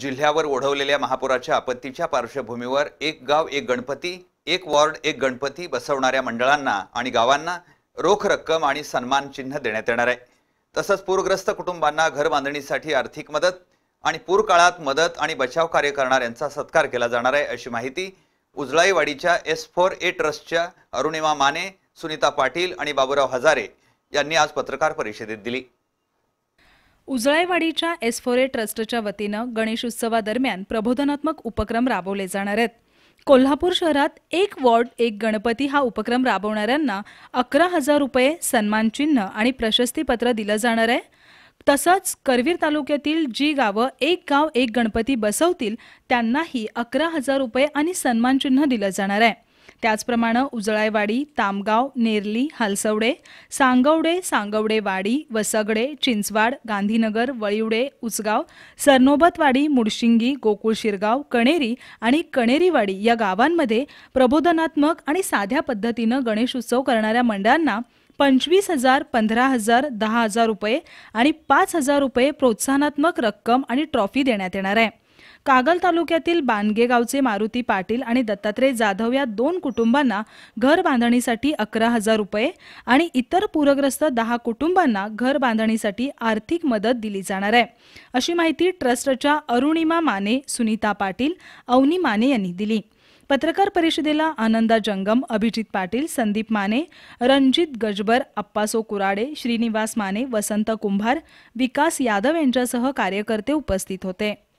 जिल्ह्यावर ओढवलेल्या महापुराच्या आपत्तीच्या पार्श्वभूमीवर एक गाव एक गणपती एक वॉर्ड एक गणपती बसवणाऱ्या मंडळांना आणि गावांना रोख रक्कम आणि सन्मान चिन्ह देण्यात येणार आहे तसंच पूरग्रस्त कुटुंबांना घर बांधणीसाठी आर्थिक मदत आणि पूर काळात मदत आणि बचाव कार्य करणाऱ्यांचा सत्कार केला जाणार आहे अशी माहिती उजळाईवाडीच्या एस फोर ए ट्रस्टच्या अरुणिमा माने सुनीता पाटील आणि बाबुराव हजारे यांनी आज पत्रकार परिषदेत दिली उजळेवाडीच्या एसफोरे ट्रस्टच्या वतीनं गणेशोत्सवादरम्यान प्रबोधनात्मक उपक्रम राबवले जाणार आहेत कोल्हापूर शहरात एक वॉर्ड एक गणपती हा उपक्रम राबवणाऱ्यांना अकरा हजार रुपये सन्मानचिन्ह आणि प्रशस्तीपत्र दिलं जाणार आहे तसंच करवीर तालुक्यातील जी गावं एक गाव एक गणपती बसवतील त्यांनाही अकरा हजार रुपये आणि सन्मानचिन्ह दिलं जाणार आहे त्याचप्रमाणे उजळायवाडी तामगाव नेरली हालसवडे सांगवडे सांगवडेवाडी वसगडे चिंचवाड गांधीनगर वळिवडे उचगाव सरनोबतवाडी मुडशिंगी गोकुळ शिरगाव कणेरी आणि कणेरीवाडी या गावांमध्ये प्रबोधनात्मक आणि साध्या पद्धतीनं गणेशोत्सव करणाऱ्या मंडळांना पंचवीस हजार पंधरा हजार दहा हजार रुपये आणि पाच हजार रुपये प्रोत्साहनात्मक रक्कम आणि ट्रॉफी देण्यात येणार आहे कागल तालुक्यातील बानगे गावचे मारुती पाटील आणि दत्तात्रय जाधव या दोन कुटुंबांना घर बांधणीसाठी अकरा हजार रुपये आणि इतर पूरग्रस्त दहा कुटुंबांना घर बांधणीसाठी आर्थिक मदत दिली जाणार आहे अशी माहिती ट्रस्टच्या अरुणिमा माने सुनीता पाटील अवनी माने यांनी दिली पत्रकार परिषदेला आनंदा जंगम अभिजित पाटील संदीप माने रणजित गजबर अप्पासो कुराडे श्रीनिवास माने वसंत कुंभार विकास यादव यांच्यासह कार्यकर्ते उपस्थित होते